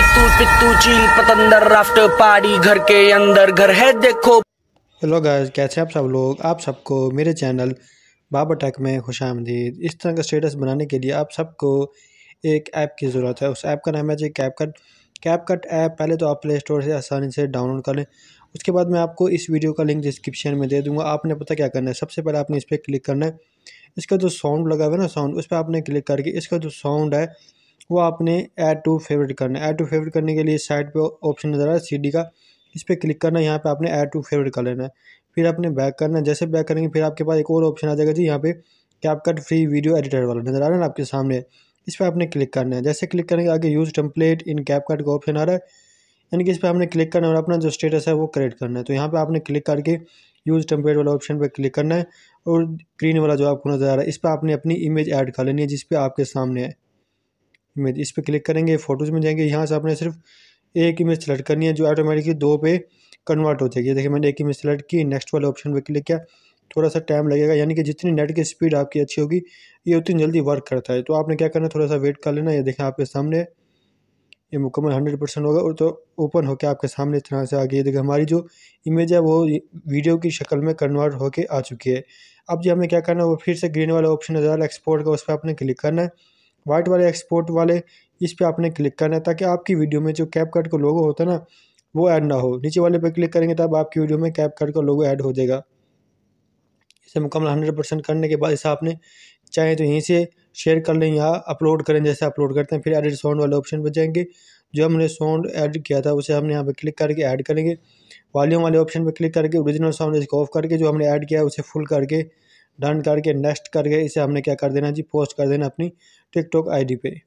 इतू पितू चील पतंदर raft party घर के अंदर घर है देखो हेलो गाइस कैसे आप सब लोग आप सबको मेरे चैनल बाबा टेक में खुश आमदीद इस तरह का स्टेटस बनाने के लिए आप सबको एक ऐप की ज़रूरत है उस ऐप का नाम है जी CapCut CapCut app पहले तो आप प्ले स्टोर से आसानी से डाउनलोड कर लें उसके बाद मैं आपको इस वीडियो का लिंक डिस्क्रिप्शन में दे दूंगा आपने पता क्या करना है सबसे पहले आपने इस पर क्लिक करना है इसका जो साउंड लगा हुआ है ना साउंड उस पर आपने क्लिक करके इसका जो साउंड है वो आपने ऐड टू फेवरेट करना है ऐड टू फेवरेट करने के लिए साइड पे ऑप्शन नज़र आ रहा है सी का इस पर क्लिक करना है यहाँ पर आपने ऐड टू फेवरेट कर लेना है फिर आपने बैक करना है जैसे बैक करेंगे फिर आपके पास एक और ऑप्शन आ जाएगा जी यहाँ पे कैपकट फ्री वीडियो एडिटर वाला नज़र आ रहा है ना आपके सामने इस पर आपने क्लिक करना है जैसे क्लिक करेंगे आगे यूज़ टेम्पलेट इन कैपकट का ऑप्शन आ रहा है यानी कि इस पर हमने क्लिक करना है और अपना जो स्टेटस है वो क्रिएट करना है तो यहाँ पर आपने क्लिक करके यूज़ टेम्पलेट वाला ऑप्शन पर क्लिक करना है और ग्रीन वाला जो आपको नज़र आ रहा है इस पर आपने अपनी इमेज ऐड कर लेनी है जिस पर आपके सामने है इमेज इस पर क्लिक करेंगे फोटोज़ में जाएंगे यहाँ से आपने सिर्फ एक इमेज सेलेक्ट करनी है जो ऑटोमेटिकली दो पे कन्वर्ट हो जाएगी देखिए मैंने एक इमेज सेलेक्ट की नेक्स्ट वाले ऑप्शन पर क्लिक किया थोड़ा सा टाइम लगेगा यानी कि जितनी नेट की स्पीड आपकी अच्छी होगी ये उतनी जल्दी वर्क करता है तो आपने क्या करना है थोड़ा सा वेट कर लेना ये देखें आपके सामने ये मुकम्मल हंड्रेड परसेंट होगा और तो ओपन होकर आपके सामने इस तरह से आ गई है देखिए हमारी जो इमेज है वो वीडियो की शक्ल में कन्वर्ट होकर आ चुकी है अब जो हमें क्या करना है वो फिर से ग्रीन वाला ऑप्शन नज़र आ रहा है एक्सपोर्ट का उस पर आपने क्लिक करना है वाइट वाले एक्सपोर्ट वाले इस पर आपने क्लिक करना है ताकि आपकी वीडियो में जो कैप कट का लोगो होता है ना वो ऐड ना हो नीचे वाले पर क्लिक करेंगे तब आपकी वीडियो में कैप कट का लोगो ऐड हो जाएगा इसे मुकम्मल हंड्रेड परसेंट करने के बाद इसे आपने चाहें तो यहीं से शेयर कर लें या अपलोड करें जैसे अपलोड करते हैं फिर एडिट साउंड वाले ऑप्शन पर जाएंगे जो हमने साउंड ऐड किया था उसे हमने यहाँ पे क्लिक करके ऐड करेंगे वॉल्यूम वाले ऑप्शन पे क्लिक करके ओरिजिनल साउंड इसको ऑफ करके जो हमने ऐड किया है उसे फुल करके डन करके नेक्स्ट करके इसे हमने क्या कर देना जी पोस्ट कर देना अपनी टिकटॉक आईडी पे